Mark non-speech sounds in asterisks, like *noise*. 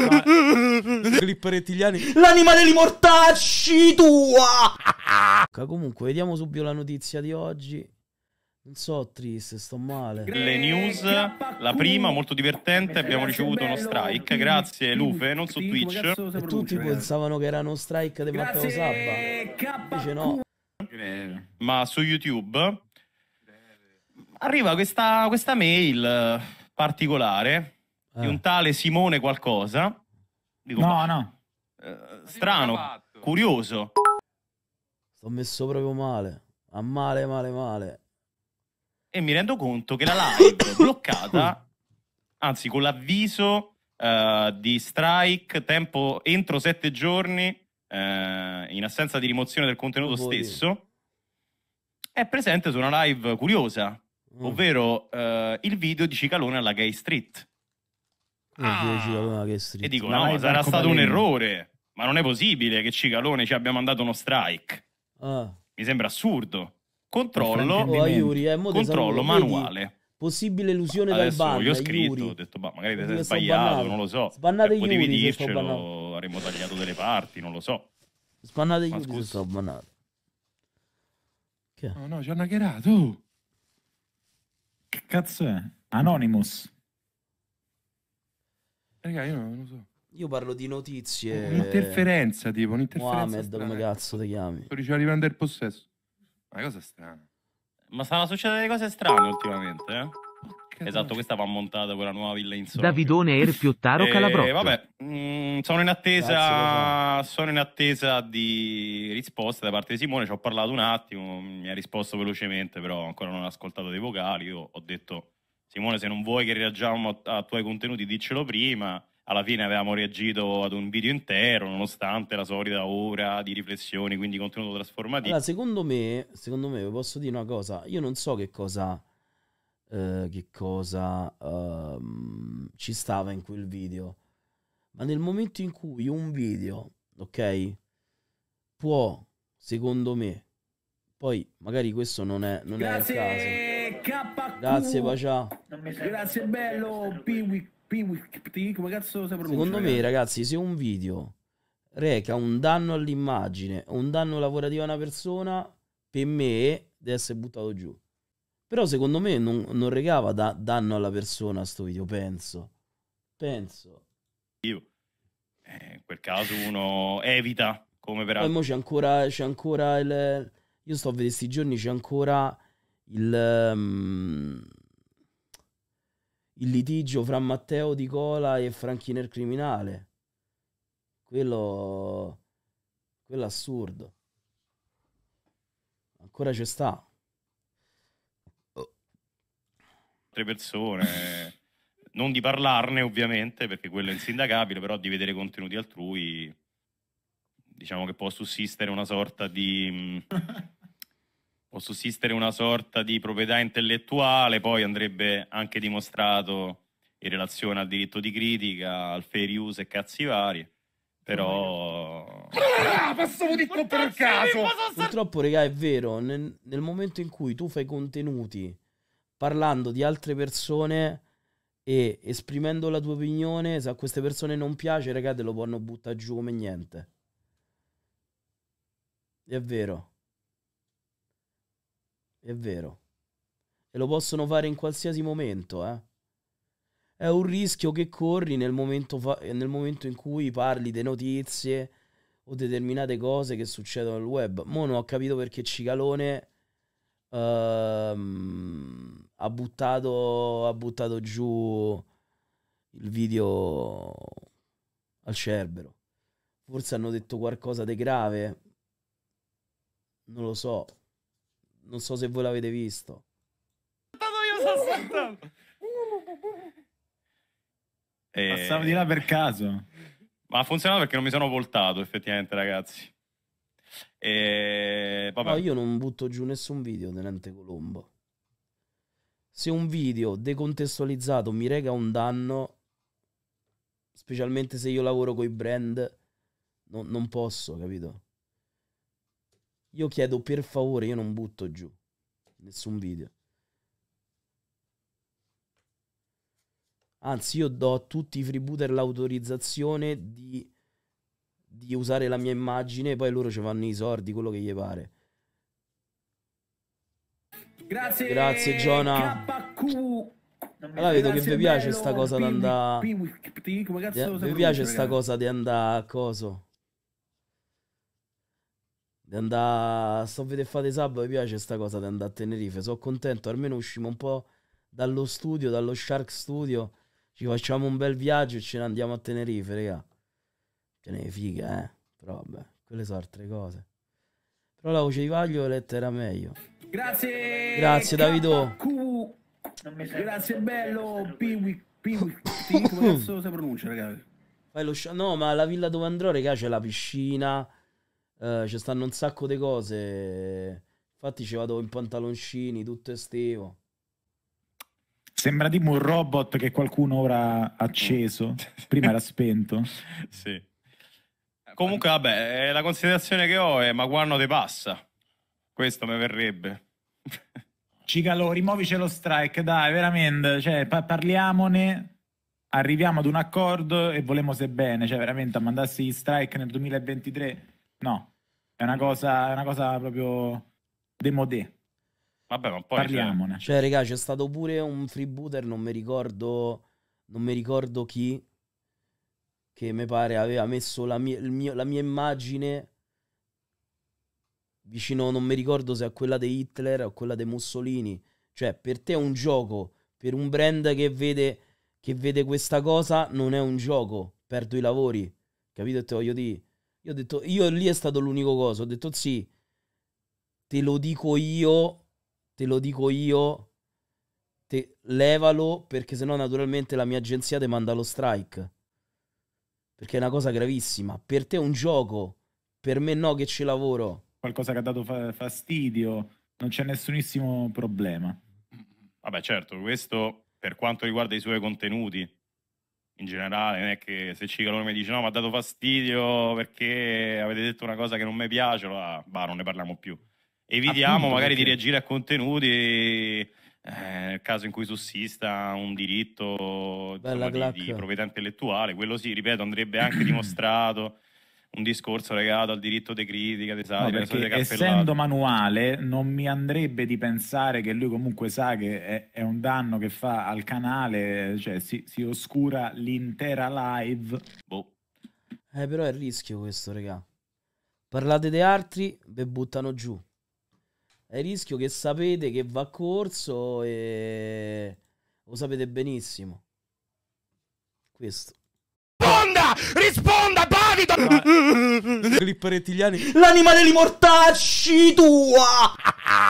Clip *laughs* rettiliani. L'anima degli mortacci tua! *laughs* Comunque, vediamo subito la notizia di oggi. Non so, triste, sto male. Le news, la prima, molto divertente, abbiamo ricevuto uno strike, grazie Lufe, non su Twitch. E tutti pensavano che era uno strike di Matteo Sabba, invece no. Ma su YouTube arriva questa, questa mail particolare di eh. un tale Simone qualcosa. Dico, no, no. Eh, strano, curioso. Sto messo proprio male, a male, male, male. E mi rendo conto che la *coughs* live bloccata, anzi con l'avviso eh, di strike, tempo entro sette giorni, eh, in assenza di rimozione del contenuto oh, stesso, è presente su una live curiosa, mm. ovvero eh, il video di Cicalone alla Gay Street. Ah. E dico, no, no sarà stato un errore. Ma non è possibile che Cicalone ci abbia mandato uno strike. Ah. Mi sembra assurdo. Controllo, oh, Yuri, eh, controllo manuale. Vedi? Possibile illusione dal ban. Io ho scritto, Yuri. ho detto, ma magari ti sei sbagliato, non lo so. Sbannate eh, potevi Yuri dircelo, avremmo tagliato delle parti, non lo so. Spannate Yuri scusa. se Che? Oh no, ci hanno hackerato. Che cazzo è? Anonymous. Raga, io non lo so. Io parlo di notizie. Un'interferenza, tipo, un'interferenza. Mohamed, come cazzo ti chiami? Sto dicendo di prendere possesso. Una cosa strana. Ma stanno succedendo delle cose strane ultimamente, eh? Esatto, questa va montata quella nuova villa in Insomma. Davidone Erpiottaro *laughs* e, eh, Calabrotto. Vabbè, mh, mm, sono in attesa Grazie, sono in attesa di risposta da parte di Simone, ci ho parlato un attimo, mi ha risposto velocemente, però ancora non ho ascoltato dei vocali, io ho detto Simone, se non vuoi che reagiamo a, a tuoi contenuti, diccelo prima. Alla fine avevamo reagito ad un video intero, nonostante la solita ora di riflessioni, quindi contenuto trasformativo. Allora, secondo me, secondo me, posso dire una cosa. Io non so che cosa... Uh, che cosa uh, ci stava in quel video. Ma nel momento in cui un video, ok, può, secondo me, poi magari questo non è, non è il caso. Grazie, Bacia. Grazie, bello. Piwi, come cazzo si pronuncia? Secondo me, ragazzi, se un video reca un danno all'immagine o un danno lavorativo a una persona, per me deve essere buttato giù. Però secondo me non, non regava da, danno alla persona sto video, penso. Penso. Io. Eh, in quel caso uno evita, come per altri. Poi c'è ancora, c'è ancora il... Io sto a vedere questi giorni, c'è ancora il, um, il litigio fra Matteo Di Cola e Franchino il criminale. Quello, quello assurdo. Ancora ci sta. Altre persone. non di parlarne ovviamente perché quello è insindacabile, però di vedere contenuti altrui diciamo che può sussistere una sorta di può sussistere una sorta di proprietà intellettuale, poi andrebbe anche dimostrato in relazione al diritto di critica, al fair use e cazzi vari. Però. Ah, passavo di qua per caso! Purtroppo, regà, è vero. Nel, nel, momento in cui tu fai contenuti parlando di altre persone e esprimendo la tua opinione, se a queste persone non piace, regà, te lo possono buttare giù come niente. È vero. È vero. E lo possono fare in qualsiasi momento, eh. È un rischio che corri nel momento, fa- eh, nel momento in cui parli di notizie o determinate cose che succedono nel web. Mo non ho capito perché Cicalone ehm, ha, buttato, ha buttato giù il video al Cerbero. Forse hanno detto qualcosa di grave. Non lo so non so se voi l'avete visto. io E... Eh. Passavo di là per caso. Ma ha funzionato perché non mi sono voltato, effettivamente, ragazzi. E... Eh, vabbè. No, io non butto giù nessun video, Tenente Colombo. Se un video decontestualizzato mi rega un danno, specialmente se io lavoro con i brand, no, non posso, capito? Io chiedo per favore, io non butto giù nessun video. Anzi, io do a tutti i freebooter l'autorizzazione di, di usare la mia immagine, e poi loro ci fanno i sordi, quello che gli pare. Grazie, Grazie Giona. Allora vedo che vi piace sta cosa di andare. Eh, vi piace sta cosa di andare a coso di andare. Sto a vedere fate sabato, mi piace questa cosa di andare a Tenerife. Sono contento, almeno usciamo un po' dallo studio, dallo Shark Studio. Ci facciamo un bel viaggio e ce ne andiamo a Tenerife, raga. Ce ne figa, eh. Però vabbè, quelle sono altre cose. Però la voce di Vaglio letta era meglio. Grazie. Grazie Davido. Grazie bello Piwi *laughs* Piwi come cazzo si pronuncia, ragazzi? no, ma la villa dove andrò, raga, c'è la piscina eh, ci stanno un sacco di cose. Infatti ci vado in pantaloncini, tutto estivo. Sembra tipo un robot che qualcuno ora ha acceso, *laughs* prima era spento. Sì. Comunque, vabbè, la considerazione che ho è: ma quando ti passa? Questo mi verrebbe. Cicalo, rimuovici lo strike, dai, veramente. Cioè, pa parliamone, arriviamo ad un accordo e volemo se bene. Cioè, veramente, a mandarsi gli strike nel 2023 No, è una cosa, è una cosa proprio demodé. Vabbè, ma poi parliamone. Cioè, cioè raga, c'è stato pure un freebooter, non mi ricordo non mi ricordo chi che mi pare aveva messo la mia, mio, la mia immagine vicino, non mi ricordo se a quella di Hitler o quella di Mussolini. Cioè, per te è un gioco, per un brand che vede, che vede questa cosa non è un gioco, perdo i lavori, capito? Te voglio dire, io ho detto, io lì è stato l'unico cosa. Ho detto, sì, te lo dico io, te lo dico io, te levalo perché sennò naturalmente la mia agenzia ti manda lo strike. Perché è una cosa gravissima. Per te è un gioco, per me no che ci lavoro. Qualcosa che ha dato fa- fastidio, non c'è nessunissimo problema. Vabbè certo, questo per quanto riguarda i suoi contenuti, in generale, non è che se Cicalone mi dice no, mi ha dato fastidio perché avete detto una cosa che non mi piace, allora bah, non ne parliamo più. Evitiamo Appunto, magari perché... di reagire a contenuti eh, nel caso in cui sussista un diritto insomma, di, di, proprietà intellettuale, quello sì, ripeto, andrebbe anche dimostrato un discorso legato al diritto di critica, di satira, no, essendo manuale non mi andrebbe di pensare che lui comunque sa che è, è un danno che fa al canale, cioè si, si oscura l'intera live. Boh. Eh, però è rischio questo, regà. Parlate di altri, ve buttano giù. È rischio che sapete che va a corso e lo sapete benissimo. Questo risponda! Risponda, Davido! *laughs* Clip rettiliani. L'anima degli mortacci tua! *laughs*